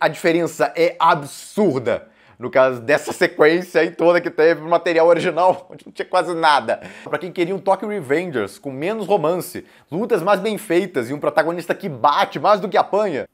a diferença é absurda. No caso dessa sequência aí toda que teve no material original, onde não tinha quase nada. Para quem queria um Tokyo Revengers com menos romance, lutas mais bem feitas e um protagonista que bate mais do que apanha.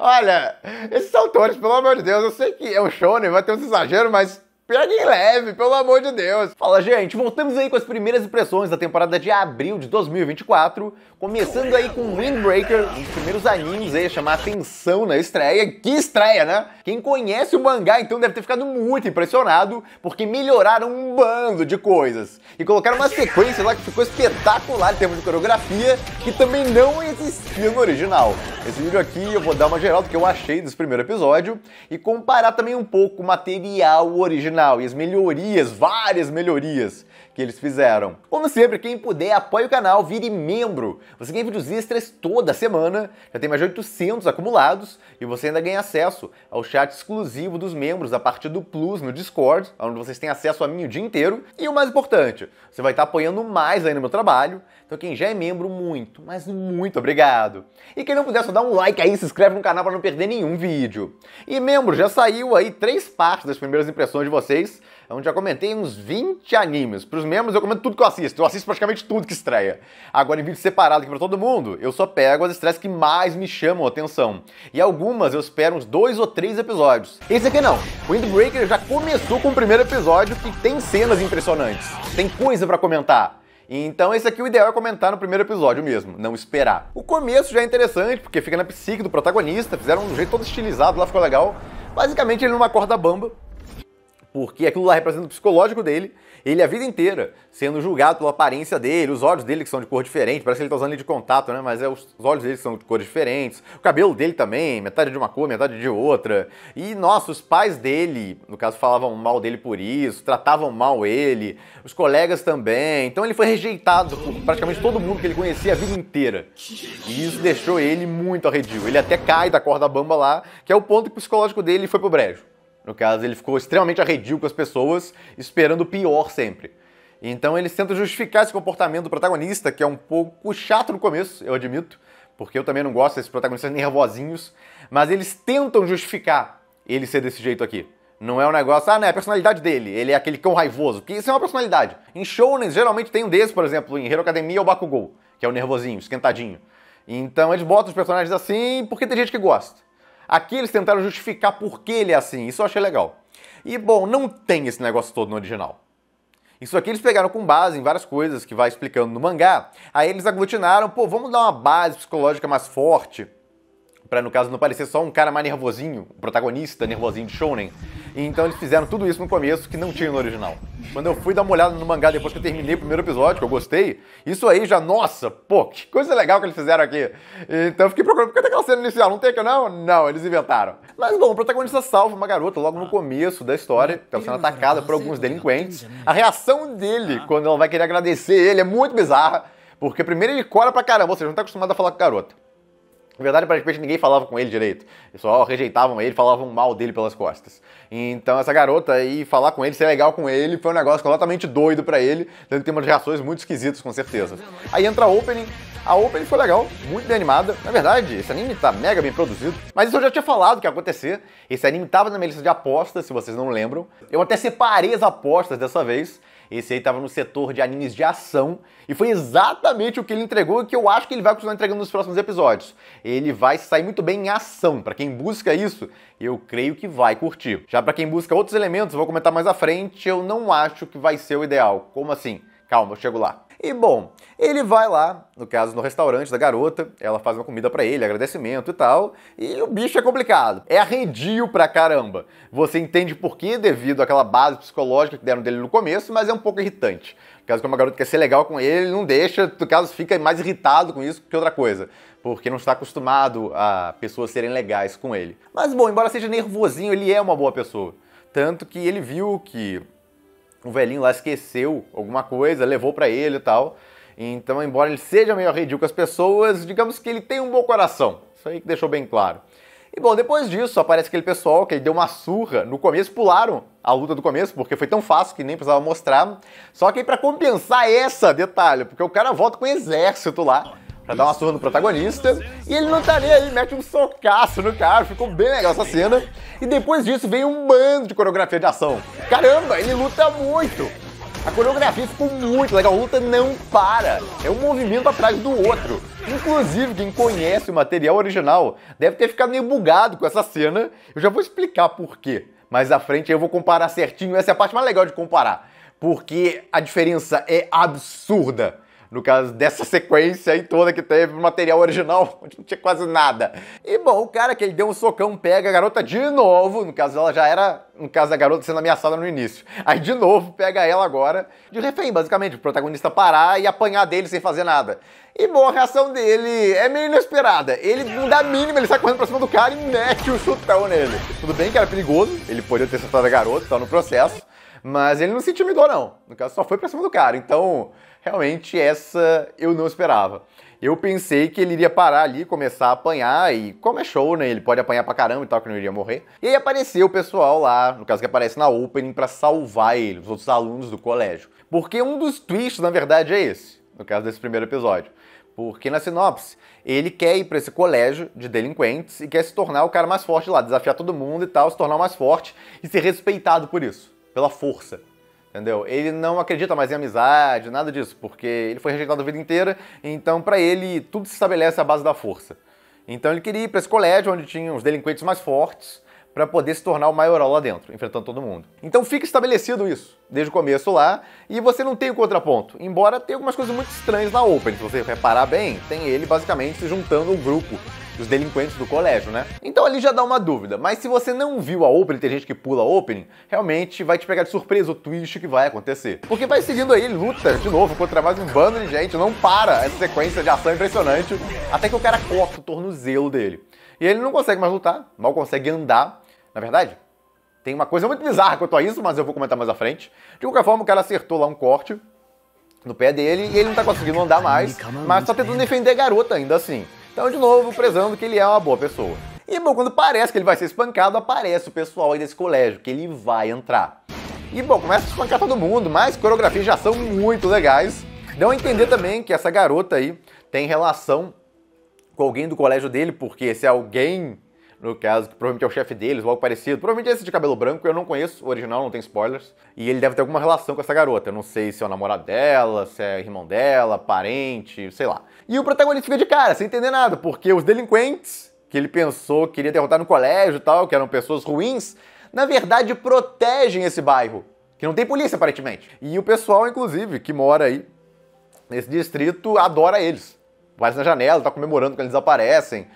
Olha, esses autores, pelo amor de Deus, eu sei que é um shonen, vai ter uns exageros, mas Peguem leve, pelo amor de Deus. Fala, gente, voltamos aí com as primeiras impressões da temporada de abril de 2024, começando aí com Windbreaker, um dos primeiros animes aí a chamar atenção na estreia. Que estreia, né? Quem conhece o mangá então deve ter ficado muito impressionado, porque melhoraram um bando de coisas e colocaram uma sequência lá que ficou espetacular em termos de coreografia, que também não existia no original. Esse vídeo aqui eu vou dar uma geral do que eu achei desse primeiro episódio e comparar também um pouco o material original e as melhorias, várias melhorias que eles fizeram. Como sempre, quem puder, apoie o canal, vire membro. Você ganha vídeos extras toda semana, já tem mais de 800 acumulados e você ainda ganha acesso ao chat exclusivo dos membros a partir do Plus no Discord, onde vocês têm acesso a mim o dia inteiro. E o mais importante, você vai estar apoiando mais aí no meu trabalho. Então quem já é membro, muito, mas muito obrigado. E quem não puder, só dá um like aí, se inscreve no canal para não perder nenhum vídeo. E membro, já saiu aí três partes das primeiras impressões de vocês é onde já comentei uns 20 animes. Para os membros, eu comento tudo que eu assisto. Eu assisto praticamente tudo que estreia. Agora, em vídeo separado aqui para todo mundo, eu só pego as estreias que mais me chamam a atenção. E algumas eu espero uns dois ou três episódios. Esse aqui não. Windbreaker já começou com o primeiro episódio que tem cenas impressionantes. Tem coisa para comentar. Então, esse aqui o ideal é comentar no primeiro episódio mesmo, não esperar. O começo já é interessante, porque fica na psique do protagonista, fizeram um jeito todo estilizado, lá ficou legal. Basicamente, ele numa corda bamba, porque aquilo lá representa o psicológico dele, ele a vida inteira sendo julgado pela aparência dele, os olhos dele que são de cor diferente, parece que ele tá usando lente de contato, né? Mas é os olhos dele que são de cores diferentes, o cabelo dele também, metade de uma cor, metade de outra. E nossa, os pais dele, no caso, falavam mal dele por isso, tratavam mal ele, os colegas também. Então ele foi rejeitado por praticamente todo mundo que ele conhecia a vida inteira. E isso deixou ele muito arredio. Ele até cai da corda bamba lá, que é o ponto que o psicológico dele foi pro brejo. No caso, ele ficou extremamente arredio com as pessoas, esperando o pior sempre. Então eles tentam justificar esse comportamento do protagonista, que é um pouco chato no começo, eu admito, porque eu também não gosto desses protagonistas nervosinhos, mas eles tentam justificar ele ser desse jeito aqui. Não é um negócio, ah, não, é a personalidade dele, ele é aquele cão raivoso, porque isso é uma personalidade. Em shounens, geralmente tem um desses, por exemplo, em Hero Academia ou Bakugou, que é o nervosinho, esquentadinho. Então eles botam os personagens assim porque tem gente que gosta. Aqui eles tentaram justificar por que ele é assim, isso eu achei legal. E bom, não tem esse negócio todo no original. Isso aqui eles pegaram com base em várias coisas que vai explicando no mangá. Aí eles aglutinaram, pô, vamos dar uma base psicológica mais forte para no caso não parecer só um cara mais nervosinho, o protagonista nervosinho de shounen. Então eles fizeram tudo isso no começo que não tinha no original. Quando eu fui dar uma olhada no mangá depois que eu terminei o primeiro episódio, que eu gostei, isso aí já, nossa, pô, que coisa legal que eles fizeram aqui. Então eu fiquei procurando, por que tem aquela cena inicial? Não tem aqui não? Não, eles inventaram. Mas bom, o protagonista salva uma garota logo no ah. começo da história, que ela então sendo atacada por alguns delinquentes. A reação dele ah. quando ela vai querer agradecer ele é muito bizarra, porque primeiro ele cora pra caramba, ou seja, não tá acostumado a falar com a garota. Na verdade, praticamente ninguém falava com ele direito. Só rejeitavam ele, falavam mal dele pelas costas. Então, essa garota aí, falar com ele, ser legal com ele, foi um negócio completamente doido para ele. Deve ter umas reações muito esquisitas, com certeza. Aí entra a Opening. A Opening foi legal, muito bem animada. Na verdade, esse anime tá mega bem produzido. Mas isso eu já tinha falado que ia acontecer. Esse anime tava na minha lista de apostas, se vocês não lembram. Eu até separei as apostas dessa vez. Esse aí estava no setor de animes de ação e foi exatamente o que ele entregou e que eu acho que ele vai continuar entregando nos próximos episódios. Ele vai sair muito bem em ação. Para quem busca isso, eu creio que vai curtir. Já para quem busca outros elementos, vou comentar mais à frente, eu não acho que vai ser o ideal. Como assim? Calma, eu chego lá. E bom, ele vai lá, no caso no restaurante da garota, ela faz uma comida para ele, agradecimento e tal, e o bicho é complicado. É arredio pra caramba. Você entende por que devido àquela base psicológica que deram dele no começo, mas é um pouco irritante. No caso que uma garota quer ser legal com ele, ele não deixa, no caso fica mais irritado com isso que outra coisa porque não está acostumado a pessoas serem legais com ele. Mas bom, embora seja nervosinho, ele é uma boa pessoa. Tanto que ele viu que o velhinho lá esqueceu alguma coisa, levou para ele e tal. Então, embora ele seja meio arredio com as pessoas, digamos que ele tem um bom coração. Isso aí que deixou bem claro. E bom, depois disso, aparece aquele pessoal que ele deu uma surra. No começo pularam a luta do começo, porque foi tão fácil que nem precisava mostrar. Só que aí pra compensar essa, detalhe, porque o cara volta com o exército lá pra dar uma surra no protagonista. E ele não tá nem aí, mete um socaço no cara, ficou bem legal essa cena. E depois disso vem um bando de coreografia de ação. Caramba, ele luta muito! A coreografia ficou muito legal, a luta não para, é um movimento atrás do outro. Inclusive, quem conhece o material original deve ter ficado meio bugado com essa cena. Eu já vou explicar por quê, mas à frente eu vou comparar certinho, essa é a parte mais legal de comparar, porque a diferença é absurda no caso dessa sequência aí toda que teve material original, onde não tinha quase nada. E bom, o cara que ele deu um socão pega a garota de novo, no caso ela já era, no caso da garota sendo ameaçada no início. Aí de novo pega ela agora de refém, basicamente, o protagonista parar e apanhar dele sem fazer nada. E bom, a reação dele é meio inesperada. Ele não dá mínima, ele sai correndo pra cima do cara e mete o chutão nele. Tudo bem que era perigoso, ele poderia ter soltado a garota, tá no processo, mas ele não se intimidou não. No caso, só foi pra cima do cara. Então, realmente essa eu não esperava. Eu pensei que ele iria parar ali, começar a apanhar, e como é show, né? Ele pode apanhar pra caramba e tal, que não iria morrer. E aí apareceu o pessoal lá, no caso que aparece na Opening, para salvar ele, os outros alunos do colégio. Porque um dos twists, na verdade, é esse, no caso desse primeiro episódio. Porque na sinopse, ele quer ir para esse colégio de delinquentes e quer se tornar o cara mais forte lá, desafiar todo mundo e tal, se tornar mais forte e ser respeitado por isso, pela força entendeu? Ele não acredita mais em amizade, nada disso, porque ele foi rejeitado a vida inteira, então para ele tudo se estabelece à base da força. Então ele queria ir para esse colégio onde tinha os delinquentes mais fortes para poder se tornar o maior lá dentro, enfrentando todo mundo. Então fica estabelecido isso, desde o começo lá, e você não tem o contraponto, embora tenha algumas coisas muito estranhas na Open, se você reparar bem, tem ele basicamente se juntando ao grupo dos delinquentes do colégio, né? Então ali já dá uma dúvida, mas se você não viu a opening, tem gente que pula a opening, realmente vai te pegar de surpresa o twist que vai acontecer. Porque vai seguindo aí luta de novo contra mais um bando de gente, não para essa sequência de ação impressionante, até que o cara corta o tornozelo dele. E ele não consegue mais lutar, mal consegue andar. Na verdade, tem uma coisa muito bizarra quanto a isso, mas eu vou comentar mais à frente. De qualquer forma, o cara acertou lá um corte no pé dele e ele não tá conseguindo andar mais, mas tá tentando defender a garota ainda assim. Então, de novo, prezando que ele é uma boa pessoa. E bom, quando parece que ele vai ser espancado, aparece o pessoal aí desse colégio, que ele vai entrar. E bom, começa a espancar todo mundo, mas coreografias já são muito legais. Dão a entender também que essa garota aí tem relação com alguém do colégio dele, porque se alguém no caso, que provavelmente é o chefe deles ou algo parecido. Provavelmente é esse de cabelo branco, eu não conheço o original, não tem spoilers. E ele deve ter alguma relação com essa garota. Eu não sei se é o namorado dela, se é irmão dela, parente, sei lá. E o protagonista fica de cara, sem entender nada, porque os delinquentes que ele pensou que iria derrotar no colégio e tal, que eram pessoas ruins, na verdade protegem esse bairro, que não tem polícia aparentemente. E o pessoal, inclusive, que mora aí nesse distrito, adora eles. Vai na janela, tá comemorando quando eles aparecem.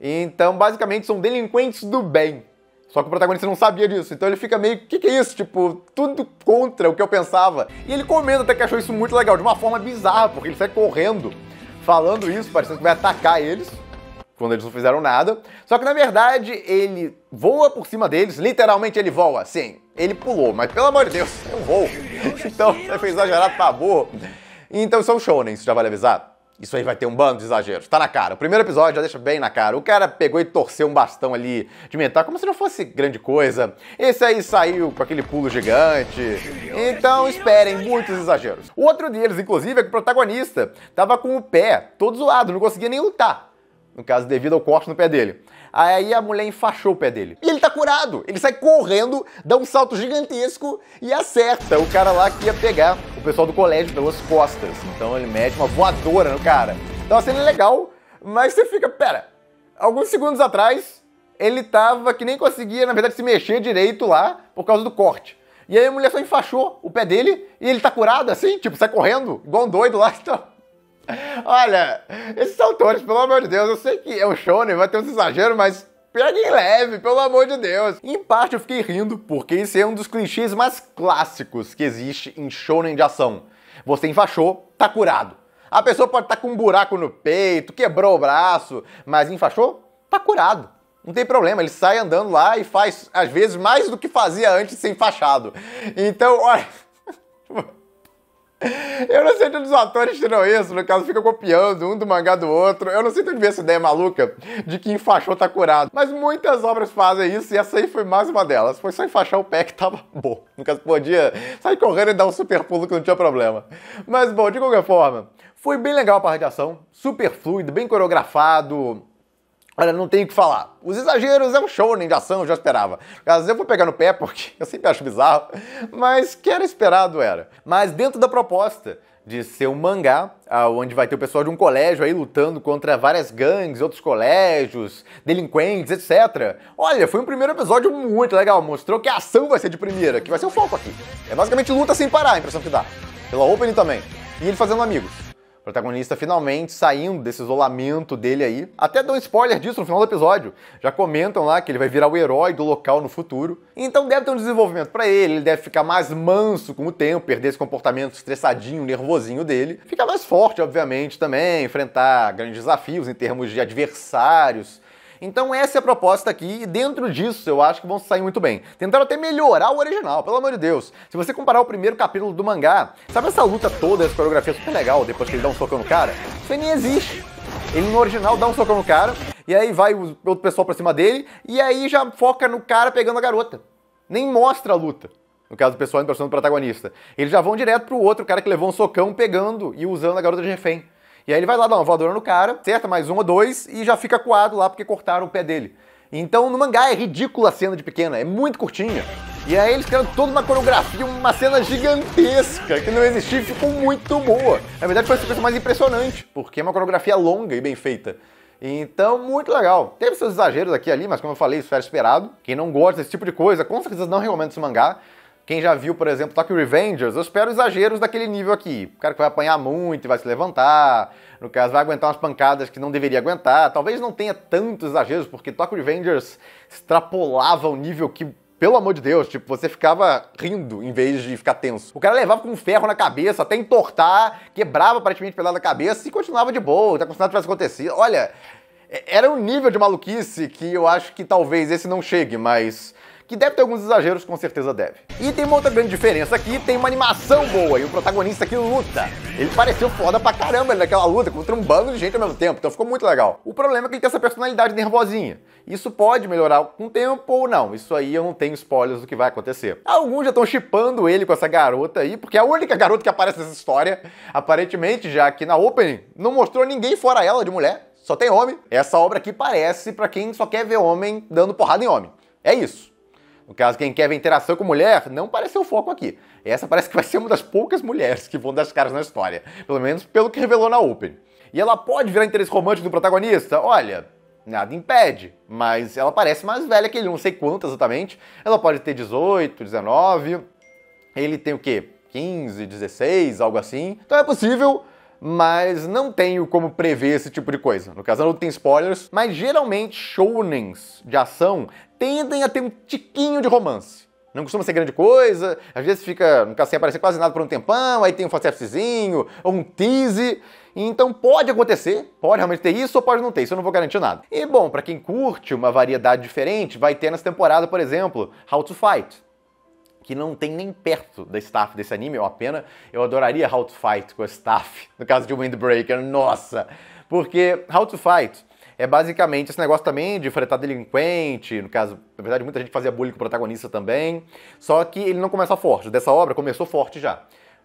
Então, basicamente, são delinquentes do bem. Só que o protagonista não sabia disso, então ele fica meio, o que, que é isso? Tipo, tudo contra o que eu pensava. E ele comenta até que achou isso muito legal, de uma forma bizarra, porque ele sai correndo, falando isso, parecendo que vai atacar eles, quando eles não fizeram nada. Só que na verdade ele voa por cima deles, literalmente ele voa, sim. Ele pulou, mas pelo amor de Deus, eu vou. Então Então, foi exagerado pra burro. Então, são shonen, isso já vale avisar. Isso aí vai ter um bando de exageros. Tá na cara. O primeiro episódio já deixa bem na cara. O cara pegou e torceu um bastão ali de metal, como se não fosse grande coisa. Esse aí saiu com aquele pulo gigante. Então esperem muitos exageros. O outro deles, inclusive, é que o protagonista tava com o pé todo zoado, não conseguia nem lutar. No caso, devido ao corte no pé dele. Aí a mulher enfaixou o pé dele. E ele tá curado. Ele sai correndo, dá um salto gigantesco e acerta o cara lá que ia pegar o pessoal do colégio pelas costas. Então ele mete uma voadora no cara. Então a cena é legal, mas você fica, pera, alguns segundos atrás ele tava que nem conseguia, na verdade, se mexer direito lá por causa do corte. E aí a mulher só enfaixou o pé dele e ele tá curado assim, tipo, sai correndo, igual um doido lá. Então, Olha, esses autores, pelo amor de Deus, eu sei que é um shonen, vai ter uns exageros, mas Peguem leve, pelo amor de Deus! Em parte eu fiquei rindo, porque esse é um dos clichês mais clássicos que existe em shonen de ação. Você enfaixou, tá curado. A pessoa pode estar tá com um buraco no peito, quebrou o braço, mas enfaixou, tá curado. Não tem problema, ele sai andando lá e faz, às vezes, mais do que fazia antes sem fachado. Então, olha. Tipo, Eu não sei de onde os atores tiram isso, no caso fica copiando um do mangá do outro. Eu não sei de onde vem essa ideia maluca de que enfaixou tá curado. Mas muitas obras fazem isso e essa aí foi mais uma delas. Foi só enfaixar o pé que tava bom. No caso, podia sair correndo e dar um super pulo que não tinha problema. Mas bom, de qualquer forma, foi bem legal a parte de ação, super fluido, bem coreografado. Olha, não tenho o que falar. Os exageros é um show nem né, de ação, eu já esperava. Caso eu vou pegar no pé, porque eu sempre acho bizarro, mas que era esperado era. Mas dentro da proposta de ser um mangá, ah, onde vai ter o pessoal de um colégio aí lutando contra várias gangues, outros colégios, delinquentes, etc. Olha, foi um primeiro episódio muito legal, mostrou que a ação vai ser de primeira, que vai ser o foco aqui. É basicamente luta sem parar, a impressão que dá. Pela Open também. E ele fazendo amigos protagonista finalmente saindo desse isolamento dele aí. Até um spoiler disso no final do episódio. Já comentam lá que ele vai virar o herói do local no futuro. Então deve ter um desenvolvimento para ele, ele deve ficar mais manso com o tempo, perder esse comportamento estressadinho, nervosinho dele. Ficar mais forte, obviamente, também, enfrentar grandes desafios em termos de adversários então essa é a proposta aqui e dentro disso eu acho que vão sair muito bem. Tentaram até melhorar o original, pelo amor de Deus. Se você comparar o primeiro capítulo do mangá, sabe essa luta toda, essa coreografia super legal depois que ele dá um socão no cara? Isso nem existe. Ele no original dá um socão no cara, e aí vai o outro pessoal pra cima dele, e aí já foca no cara pegando a garota. Nem mostra a luta. No caso do pessoal impressão do protagonista. Eles já vão direto pro outro cara que levou um socão pegando e usando a garota de refém. E aí ele vai lá dar uma voadora no cara, certa mais um ou dois, e já fica coado lá porque cortaram o pé dele. Então no mangá é ridícula a cena de pequena, é muito curtinha. E aí eles criaram toda uma coreografia, uma cena gigantesca que não existia e ficou muito boa. Na verdade foi a coisa mais impressionante, porque é uma coreografia longa e bem feita. Então, muito legal. Teve seus exageros aqui ali, mas como eu falei, isso era esperado. Quem não gosta desse tipo de coisa, com certeza não recomendo esse mangá. Quem já viu, por exemplo, Tokyo Revengers, eu espero exageros daquele nível aqui. O cara que vai apanhar muito e vai se levantar, no caso, vai aguentar umas pancadas que não deveria aguentar. Talvez não tenha tantos exageros, porque Tokyo Revengers extrapolava o nível que pelo amor de Deus, tipo, você ficava rindo em vez de ficar tenso. O cara levava com um ferro na cabeça, até entortar, quebrava aparentemente pedaço da cabeça e continuava de boa, tá continuando tivesse acontecido. Olha, é, era um nível de maluquice que eu acho que talvez esse não chegue, mas que deve ter alguns exageros, com certeza deve. E tem uma outra grande diferença aqui, tem uma animação boa e o protagonista que luta. Ele pareceu foda pra caramba naquela luta contra um bando de gente ao mesmo tempo, então ficou muito legal. O problema é que ele tem essa personalidade nervosinha. Isso pode melhorar com o tempo ou não, isso aí eu não tenho spoilers do que vai acontecer. Alguns já estão chipando ele com essa garota aí, porque é a única garota que aparece nessa história, aparentemente, já que na opening não mostrou ninguém fora ela de mulher, só tem homem. Essa obra aqui parece para quem só quer ver homem dando porrada em homem. É isso. No caso, quem quer ver interação com mulher, não parece o foco aqui. Essa parece que vai ser uma das poucas mulheres que vão dar as caras na história, pelo menos pelo que revelou na Open. E ela pode virar interesse romântico do protagonista? Olha, nada impede, mas ela parece mais velha que ele, não sei quanto exatamente. Ela pode ter 18, 19, ele tem o quê? 15, 16, algo assim. Então é possível mas não tenho como prever esse tipo de coisa. No caso, não tem spoilers, mas geralmente shounens de ação tendem a ter um tiquinho de romance. Não costuma ser grande coisa, às vezes fica, no caso, sem aparecer quase nada por um tempão, aí tem um fanservicezinho, ou um tease. Então pode acontecer, pode realmente ter isso ou pode não ter, isso eu não vou garantir nada. E bom, para quem curte uma variedade diferente, vai ter nessa temporada, por exemplo, How to Fight que não tem nem perto da staff desse anime, ou pena. eu adoraria How to Fight com a staff, no caso de Windbreaker, nossa! Porque How to Fight é basicamente esse negócio também de fretar delinquente, no caso, na verdade muita gente fazia bullying com o protagonista também, só que ele não começa forte, dessa obra começou forte já.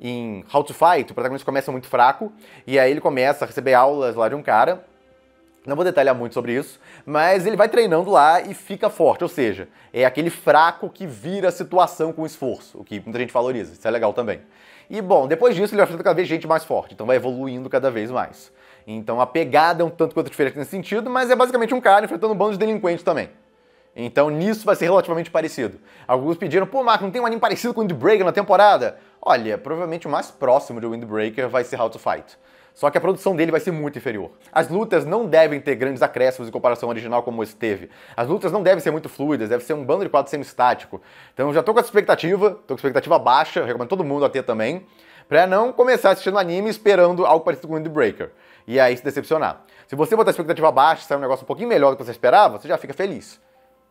Em How to Fight, o protagonista começa muito fraco, e aí ele começa a receber aulas lá de um cara, não vou detalhar muito sobre isso, mas ele vai treinando lá e fica forte, ou seja, é aquele fraco que vira a situação com esforço, o que muita gente valoriza, isso é legal também. E bom, depois disso ele vai enfrentando cada vez gente mais forte, então vai evoluindo cada vez mais. Então a pegada é um tanto quanto diferente nesse sentido, mas é basicamente um cara enfrentando um bando de delinquentes também. Então nisso vai ser relativamente parecido. Alguns pediram, pô, Marco, não tem um anime parecido com o Windbreaker na temporada? Olha, provavelmente o mais próximo de Windbreaker vai ser How to Fight só que a produção dele vai ser muito inferior. As lutas não devem ter grandes acréscimos em comparação ao original como esse teve. As lutas não devem ser muito fluidas, deve ser um bando de quadro semi-estático. Então já tô com essa expectativa, tô com expectativa baixa, recomendo todo mundo a ter também, para não começar assistindo anime esperando algo parecido com Windbreaker e aí se decepcionar. Se você botar a expectativa baixa, sair é um negócio um pouquinho melhor do que você esperava, você já fica feliz.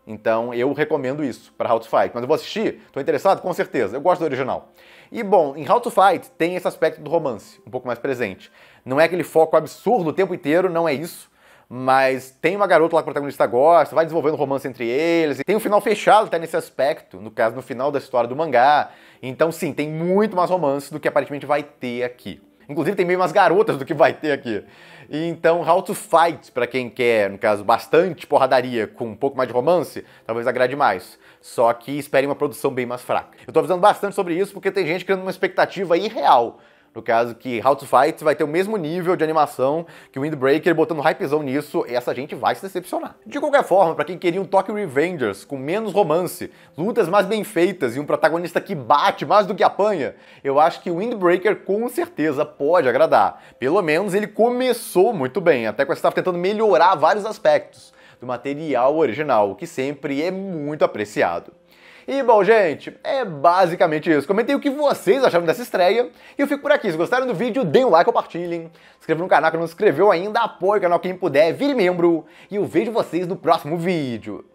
Então eu recomendo isso para How to Fight. Mas eu vou assistir, tô interessado? Com certeza, eu gosto do original. E bom, em How to Fight tem esse aspecto do romance um pouco mais presente. Não é aquele foco absurdo o tempo inteiro, não é isso. Mas tem uma garota lá que o protagonista gosta, vai desenvolvendo romance entre eles. Tem um final fechado até nesse aspecto, no caso, no final da história do mangá. Então, sim, tem muito mais romance do que aparentemente vai ter aqui. Inclusive, tem meio umas garotas do que vai ter aqui. Então, How to Fight, para quem quer, no caso, bastante porradaria com um pouco mais de romance, talvez agrade mais. Só que esperem uma produção bem mais fraca. Eu tô avisando bastante sobre isso porque tem gente criando uma expectativa irreal no caso que How to Fight vai ter o mesmo nível de animação que o Windbreaker, botando hypezão nisso, essa gente vai se decepcionar. De qualquer forma, para quem queria um Tokyo Revengers com menos romance, lutas mais bem feitas e um protagonista que bate mais do que apanha, eu acho que o Windbreaker com certeza pode agradar. Pelo menos ele começou muito bem, até que você estava tentando melhorar vários aspectos do material original, o que sempre é muito apreciado. E bom, gente, é basicamente isso. Comentem o que vocês acharam dessa estreia. E eu fico por aqui. Se gostaram do vídeo, deem um like, compartilhem. Se inscrevam no canal que não se inscreveu ainda, apoie o canal quem puder, vire membro. E eu vejo vocês no próximo vídeo.